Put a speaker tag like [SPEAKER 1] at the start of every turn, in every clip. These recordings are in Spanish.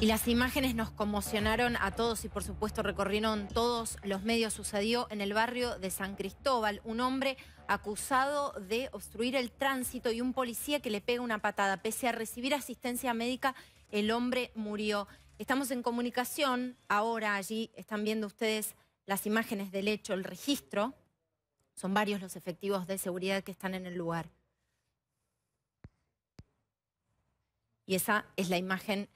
[SPEAKER 1] Y las imágenes nos conmocionaron a todos y por supuesto recorrieron todos los medios. Sucedió en el barrio de San Cristóbal un hombre acusado de obstruir el tránsito y un policía que le pega una patada. Pese a recibir asistencia médica, el hombre murió. Estamos en comunicación ahora, allí están viendo ustedes las imágenes del hecho, el registro. Son varios los efectivos de seguridad que están en el lugar. Y esa es la imagen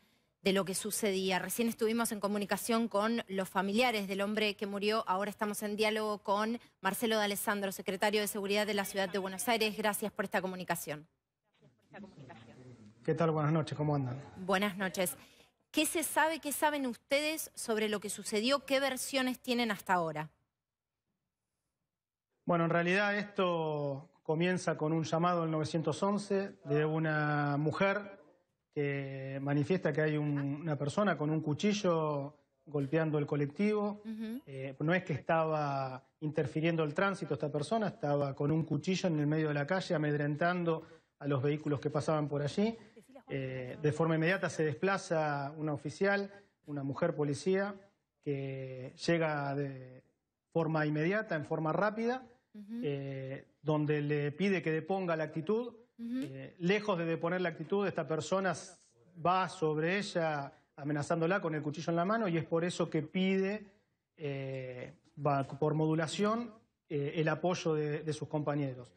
[SPEAKER 1] de lo que sucedía. Recién estuvimos en comunicación con los familiares del hombre que murió. Ahora estamos en diálogo con Marcelo de Alessandro, secretario de Seguridad de la Ciudad de Buenos Aires. Gracias por esta comunicación.
[SPEAKER 2] ¿Qué tal? Buenas noches, ¿cómo andan?
[SPEAKER 1] Buenas noches. ¿Qué se sabe, qué saben ustedes sobre lo que sucedió? ¿Qué versiones tienen hasta ahora?
[SPEAKER 2] Bueno, en realidad esto comienza con un llamado al 911 de una mujer que manifiesta que hay una persona con un cuchillo golpeando el colectivo. Eh, no es que estaba interfiriendo el tránsito esta persona, estaba con un cuchillo en el medio de la calle amedrentando a los vehículos que pasaban por allí. Eh, de forma inmediata se desplaza una oficial, una mujer policía, que llega de forma inmediata, en forma rápida, eh, donde le pide que deponga la actitud eh, lejos de deponer la actitud, esta persona va sobre ella amenazándola con el cuchillo en la mano y es por eso que pide, eh, por modulación, eh, el apoyo de, sus compañeros.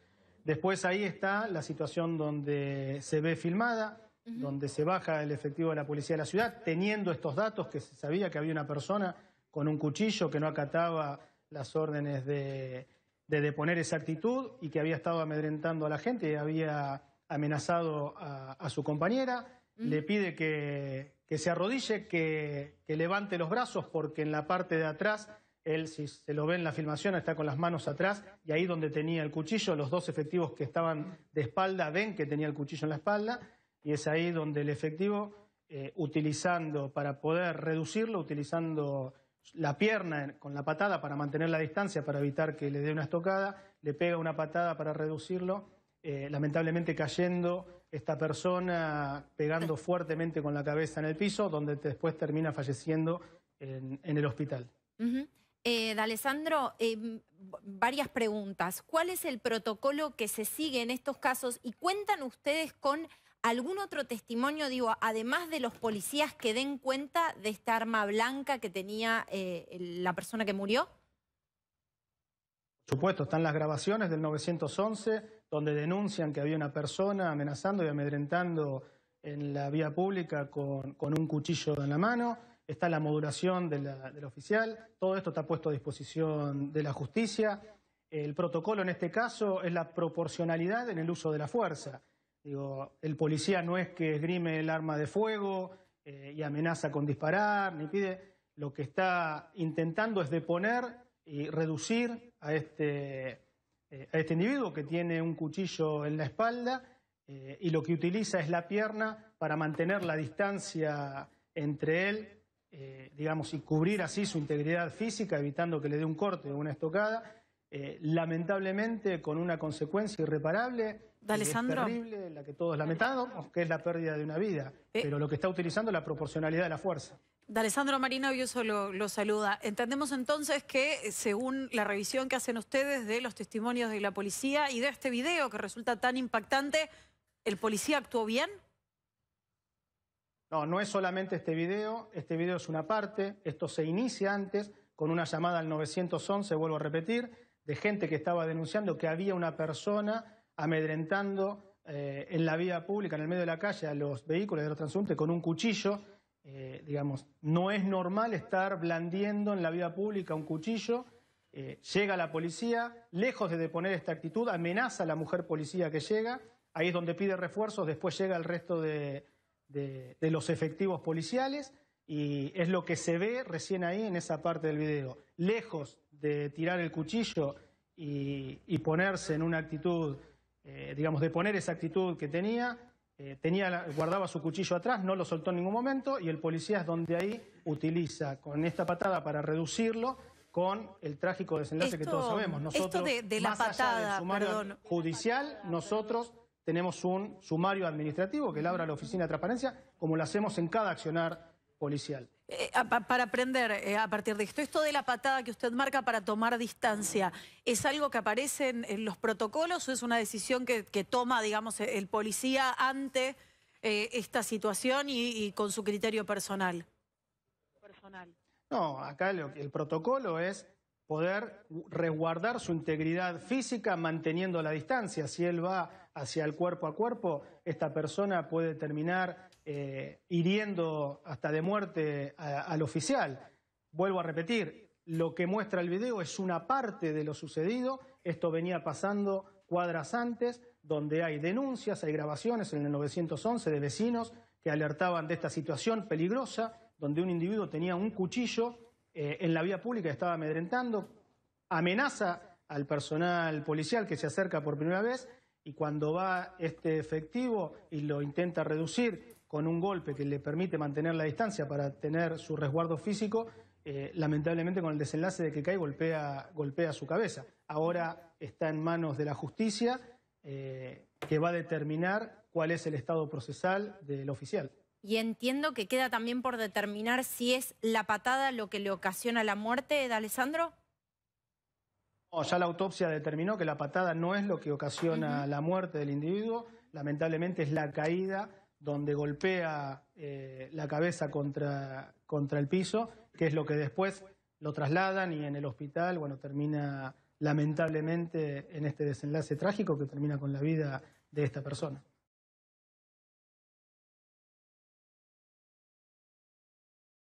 [SPEAKER 2] Después ahí está la situación donde se ve filmada, donde se baja el efectivo de la policía de la ciudad, teniendo estos datos que se sabía que había una persona con un cuchillo que no acataba las órdenes de, de deponer esa actitud y que había estado amedrentando a la gente, había amenazado a, su compañera, le pide que, se arrodille, que, levante los brazos porque en la parte de atrás, él si se lo ve en la filmación está con las manos atrás y ahí donde tenía el cuchillo, los dos efectivos que estaban de espalda ven que tenía el cuchillo en la espalda y es ahí donde el efectivo, eh, utilizando para poder reducirlo, utilizando la pierna con la patada para mantener la distancia, para evitar que le dé una estocada, le pega una patada para reducirlo, eh, lamentablemente cayendo esta persona pegando fuertemente con la cabeza en el piso, donde después termina falleciendo en, el hospital.
[SPEAKER 1] Eh, D'Alessandro, eh, varias preguntas. ¿Cuál es el protocolo que se sigue en estos casos y cuentan ustedes con ¿Algún otro testimonio, digo, además de los policías que den cuenta de esta arma blanca que tenía eh, la persona que murió?
[SPEAKER 2] Por supuesto, están las grabaciones del 911 donde denuncian que había una persona amenazando y amedrentando en la vía pública con, un cuchillo en la mano. Está la modulación del oficial. Todo esto está puesto a disposición de la justicia. El protocolo en este caso es la proporcionalidad en el uso de la fuerza el policía no es que esgrime el arma de fuego eh, y amenaza con disparar, ni pide. Lo que está intentando es deponer y reducir a este, eh, este individuo que tiene un cuchillo en la espalda eh, y lo que utiliza es la pierna para mantener la distancia entre él, digamos, y cubrir así su integridad física, evitando que le dé un corte o una estocada eh, lamentablemente con una consecuencia irreparable, es terrible, la que todos lamentamos, que es la pérdida de una vida. Eh. pero lo que está utilizando es la proporcionalidad de la fuerza.
[SPEAKER 1] D'Alessandro Marino lo saluda. Entendemos entonces que, eh, según la revisión que hacen ustedes de los testimonios de la policía y de este video que resulta tan impactante, ¿el policía actuó bien?
[SPEAKER 2] No, no es solamente este video, este video es una parte, esto se inicia antes con una llamada al 911, vuelvo a repetir, de gente que estaba denunciando que había una persona amedrentando eh, en la vía pública, en el medio de la calle, a los vehículos de los transeúntes con un cuchillo. Eh, digamos, no es normal estar blandiendo en la vía pública un cuchillo. Eh, llega la policía, lejos de deponer esta actitud, amenaza a la mujer policía que llega. Ahí es donde pide refuerzos, después llega el resto de, de, de los efectivos policiales y es lo que se ve recién ahí en esa parte del video. Lejos de tirar el cuchillo y, ponerse en una actitud, eh, digamos, de poner esa actitud que tenía, eh, tenía guardaba su cuchillo atrás, no lo soltó en ningún momento y el policía es donde ahí utiliza con esta patada para reducirlo con el trágico desenlace que todos sabemos. Nosotros, esto de, de la más patada, sumario judicial, nosotros tenemos un sumario administrativo que labra la Oficina de Transparencia, como lo hacemos en cada accionar policial.
[SPEAKER 1] Eh, para aprender eh, a partir de esto, esto de la patada que usted marca para tomar distancia, ¿es algo que aparece en, los protocolos o es una decisión que, toma, digamos, el policía ante eh, esta situación y, con su criterio personal?
[SPEAKER 2] personal. No, acá el protocolo es poder resguardar su integridad física manteniendo la distancia. Si él va hacia el cuerpo a cuerpo, esta persona puede terminar eh, hiriendo hasta de muerte al oficial. Vuelvo a repetir, lo que muestra el video es una parte de lo sucedido, esto venía pasando cuadras antes, donde hay denuncias, hay grabaciones en el 911 de vecinos que alertaban de esta situación peligrosa, donde un individuo tenía un cuchillo eh, en la vía pública, y estaba amedrentando, amenaza al personal policial que se acerca por primera vez y cuando va este efectivo y lo intenta reducir con un golpe que le permite mantener la distancia para tener su resguardo físico, eh, lamentablemente con el desenlace de que cae golpea, golpea su cabeza. Ahora está en manos de la justicia eh, que va a determinar cuál es el estado procesal del oficial.
[SPEAKER 1] Y entiendo que queda también por determinar si es la patada lo que le ocasiona la muerte de Alessandro.
[SPEAKER 2] No, ya la autopsia determinó que la patada no es lo que ocasiona la muerte del individuo, lamentablemente es la caída donde golpea eh, la cabeza contra, contra el piso, que es lo que después lo trasladan y en el hospital, bueno, termina lamentablemente en este desenlace trágico que termina con la vida de esta persona.